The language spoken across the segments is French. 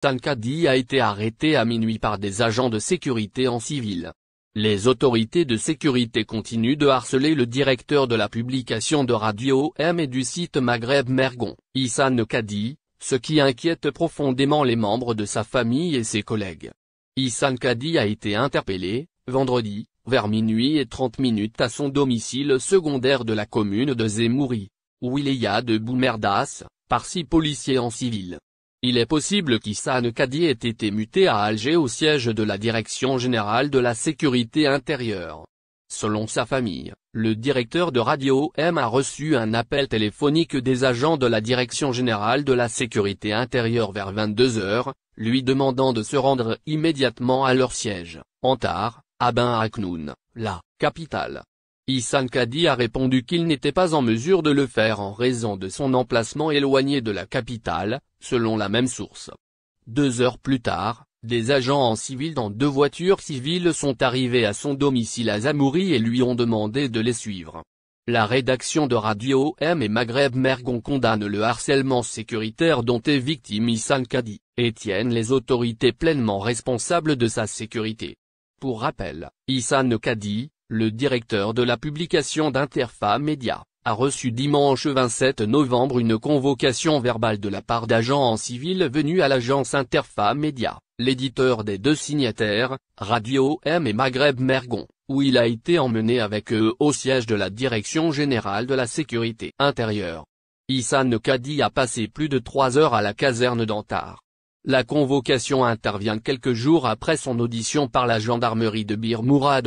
Tankadi a été arrêté à minuit par des agents de sécurité en civil. Les autorités de sécurité continuent de harceler le directeur de la publication de Radio M et du site Maghreb Mergon, Issan Kadi, ce qui inquiète profondément les membres de sa famille et ses collègues. Issan Kadi a été interpellé, vendredi, vers minuit et 30 minutes à son domicile secondaire de la commune de Zemouri, où il y a de Boumerdas, par six policiers en civil. Il est possible qu'Issane Kadi ait été muté à Alger au siège de la Direction Générale de la Sécurité Intérieure. Selon sa famille, le directeur de Radio M a reçu un appel téléphonique des agents de la Direction Générale de la Sécurité Intérieure vers 22h, lui demandant de se rendre immédiatement à leur siège, Antar, à Ben Aknoun, la capitale. Ihsan Kadi a répondu qu'il n'était pas en mesure de le faire en raison de son emplacement éloigné de la capitale, selon la même source. Deux heures plus tard, des agents en civil dans deux voitures civiles sont arrivés à son domicile à Zamouri et lui ont demandé de les suivre. La rédaction de Radio M et Maghreb Mergon condamne le harcèlement sécuritaire dont est victime Isan Kadi, et tiennent les autorités pleinement responsables de sa sécurité. Pour rappel, Isan Kadi, le directeur de la publication d'Interfa Média, a reçu dimanche 27 novembre une convocation verbale de la part d'agents en civil venus à l'agence Interfa Média, l'éditeur des deux signataires, Radio M et Maghreb Mergon, où il a été emmené avec eux au siège de la Direction Générale de la Sécurité Intérieure. Issane Kadi a passé plus de trois heures à la caserne d'Antar. La convocation intervient quelques jours après son audition par la gendarmerie de Bir Mourad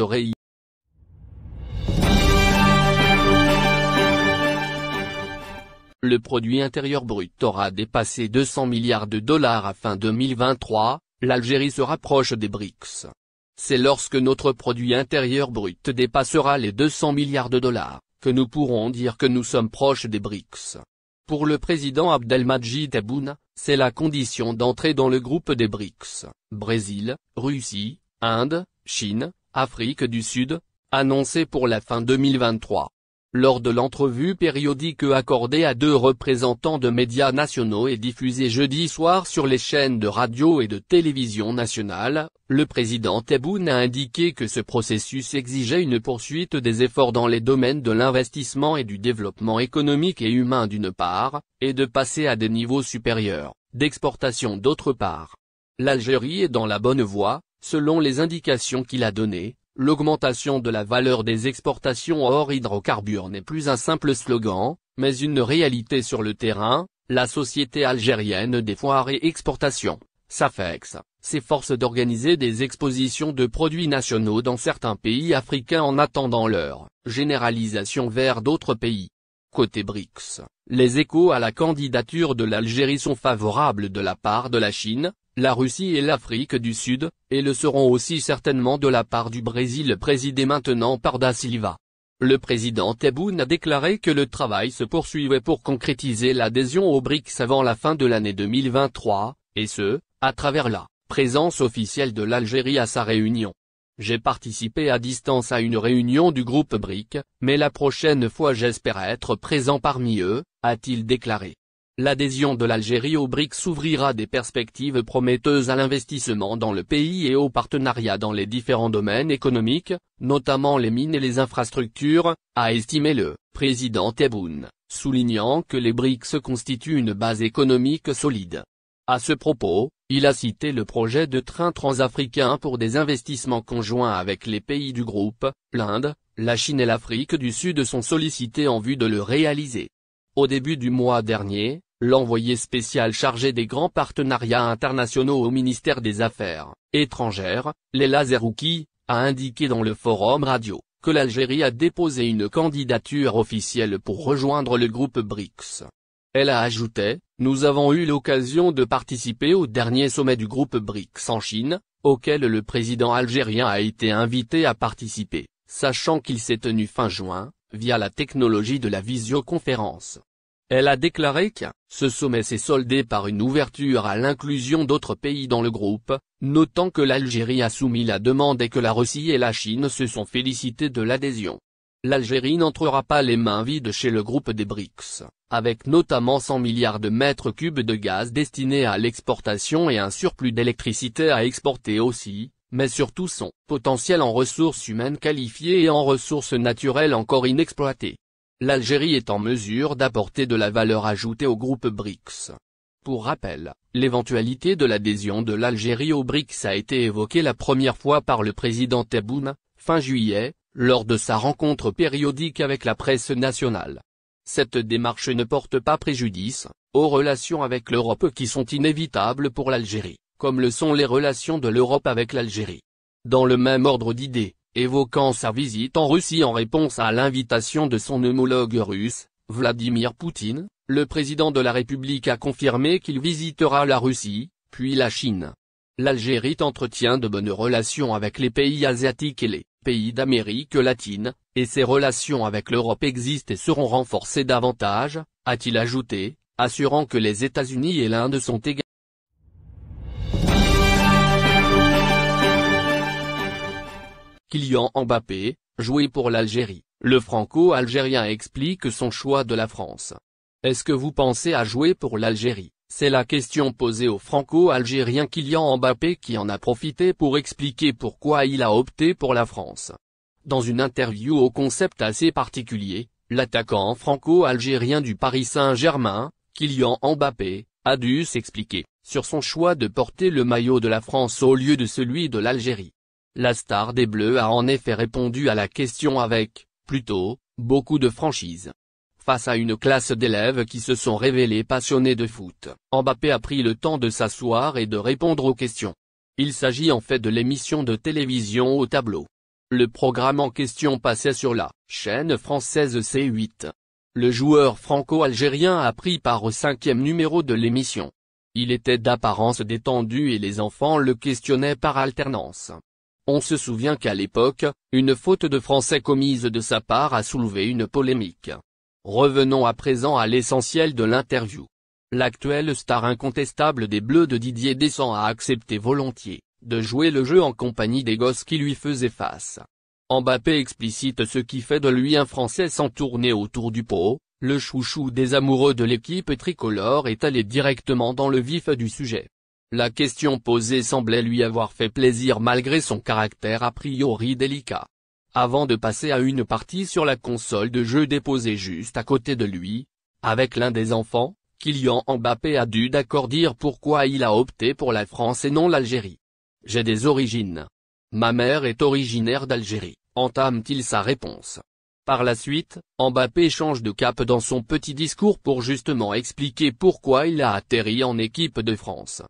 le produit intérieur brut aura dépassé 200 milliards de dollars à fin 2023, l'Algérie se rapproche des BRICS. C'est lorsque notre produit intérieur brut dépassera les 200 milliards de dollars, que nous pourrons dire que nous sommes proches des BRICS. Pour le président Abdelmajid Tebboune, c'est la condition d'entrer dans le groupe des BRICS, Brésil, Russie, Inde, Chine, Afrique du Sud, annoncé pour la fin 2023. Lors de l'entrevue périodique accordée à deux représentants de médias nationaux et diffusée jeudi soir sur les chaînes de radio et de télévision nationales, le président Tebboune a indiqué que ce processus exigeait une poursuite des efforts dans les domaines de l'investissement et du développement économique et humain d'une part, et de passer à des niveaux supérieurs, d'exportation d'autre part. L'Algérie est dans la bonne voie, selon les indications qu'il a données, L'augmentation de la valeur des exportations hors hydrocarbures n'est plus un simple slogan, mais une réalité sur le terrain, la Société algérienne des foires et exportations, SAFEX, s'efforce d'organiser des expositions de produits nationaux dans certains pays africains en attendant leur généralisation vers d'autres pays. Côté BRICS, les échos à la candidature de l'Algérie sont favorables de la part de la Chine, la Russie et l'Afrique du Sud, et le seront aussi certainement de la part du Brésil présidé maintenant par Da Silva. Le président Tebboune a déclaré que le travail se poursuivait pour concrétiser l'adhésion aux BRICS avant la fin de l'année 2023, et ce, à travers la présence officielle de l'Algérie à sa réunion. J'ai participé à distance à une réunion du groupe BRIC, mais la prochaine fois j'espère être présent parmi eux, a-t-il déclaré. L'adhésion de l'Algérie aux BRICS ouvrira des perspectives prometteuses à l'investissement dans le pays et au partenariat dans les différents domaines économiques, notamment les mines et les infrastructures, a estimé le président Tebboune, soulignant que les BRICS constituent une base économique solide. À ce propos, il a cité le projet de train transafricain pour des investissements conjoints avec les pays du groupe, l'Inde, la Chine et l'Afrique du Sud sont sollicités en vue de le réaliser. Au début du mois dernier, l'envoyé spécial chargé des grands partenariats internationaux au ministère des Affaires étrangères, Leila Zerouki, a indiqué dans le forum radio, que l'Algérie a déposé une candidature officielle pour rejoindre le groupe BRICS. Elle a ajouté, nous avons eu l'occasion de participer au dernier sommet du groupe BRICS en Chine, auquel le président algérien a été invité à participer, sachant qu'il s'est tenu fin juin, via la technologie de la visioconférence. Elle a déclaré que, ce sommet s'est soldé par une ouverture à l'inclusion d'autres pays dans le groupe, notant que l'Algérie a soumis la demande et que la Russie et la Chine se sont félicités de l'adhésion. L'Algérie n'entrera pas les mains vides chez le groupe des BRICS, avec notamment 100 milliards de mètres cubes de gaz destinés à l'exportation et un surplus d'électricité à exporter aussi, mais surtout son potentiel en ressources humaines qualifiées et en ressources naturelles encore inexploitées. L'Algérie est en mesure d'apporter de la valeur ajoutée au groupe BRICS. Pour rappel, l'éventualité de l'adhésion de l'Algérie au BRICS a été évoquée la première fois par le président Tebboune, fin juillet, lors de sa rencontre périodique avec la presse nationale. Cette démarche ne porte pas préjudice, aux relations avec l'Europe qui sont inévitables pour l'Algérie comme le sont les relations de l'Europe avec l'Algérie. Dans le même ordre d'idées, évoquant sa visite en Russie en réponse à l'invitation de son homologue russe, Vladimir Poutine, le président de la République a confirmé qu'il visitera la Russie, puis la Chine. L'Algérie entretient de bonnes relations avec les pays asiatiques et les pays d'Amérique latine, et ses relations avec l'Europe existent et seront renforcées davantage, a-t-il ajouté, assurant que les États-Unis et l'Inde sont également Kylian Mbappé, joué pour l'Algérie. Le franco-algérien explique son choix de la France. Est-ce que vous pensez à jouer pour l'Algérie C'est la question posée au franco-algérien Kylian Mbappé qui en a profité pour expliquer pourquoi il a opté pour la France. Dans une interview au concept assez particulier, l'attaquant franco-algérien du Paris Saint-Germain, Kylian Mbappé, a dû s'expliquer sur son choix de porter le maillot de la France au lieu de celui de l'Algérie. La star des Bleus a en effet répondu à la question avec, plutôt, beaucoup de franchise. Face à une classe d'élèves qui se sont révélés passionnés de foot, Mbappé a pris le temps de s'asseoir et de répondre aux questions. Il s'agit en fait de l'émission de télévision au tableau. Le programme en question passait sur la chaîne française C8. Le joueur franco-algérien a pris part au cinquième numéro de l'émission. Il était d'apparence détendu et les enfants le questionnaient par alternance. On se souvient qu'à l'époque, une faute de français commise de sa part a soulevé une polémique. Revenons à présent à l'essentiel de l'interview. L'actuelle star incontestable des Bleus de Didier descend a accepté volontiers, de jouer le jeu en compagnie des gosses qui lui faisaient face. Mbappé explicite ce qui fait de lui un Français sans tourner autour du pot, le chouchou des amoureux de l'équipe tricolore est allé directement dans le vif du sujet. La question posée semblait lui avoir fait plaisir malgré son caractère a priori délicat. Avant de passer à une partie sur la console de jeu déposée juste à côté de lui, avec l'un des enfants, Kylian Mbappé a dû d'accord dire pourquoi il a opté pour la France et non l'Algérie. J'ai des origines. Ma mère est originaire d'Algérie, entame-t-il sa réponse. Par la suite, Mbappé change de cap dans son petit discours pour justement expliquer pourquoi il a atterri en équipe de France.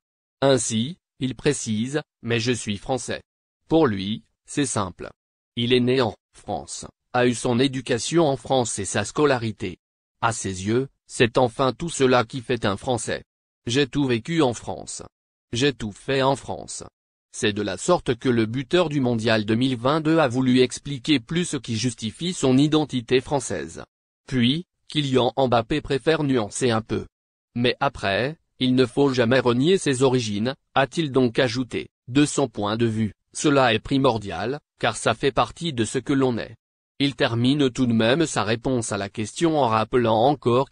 Ainsi, il précise, mais je suis français. Pour lui, c'est simple. Il est né en France, a eu son éducation en France et sa scolarité. À ses yeux, c'est enfin tout cela qui fait un Français. J'ai tout vécu en France. J'ai tout fait en France. C'est de la sorte que le buteur du mondial 2022 a voulu expliquer plus ce qui justifie son identité française. Puis, Kylian Mbappé préfère nuancer un peu. Mais après, il ne faut jamais renier ses origines, a-t-il donc ajouté. De son point de vue, cela est primordial, car ça fait partie de ce que l'on est. Il termine tout de même sa réponse à la question en rappelant encore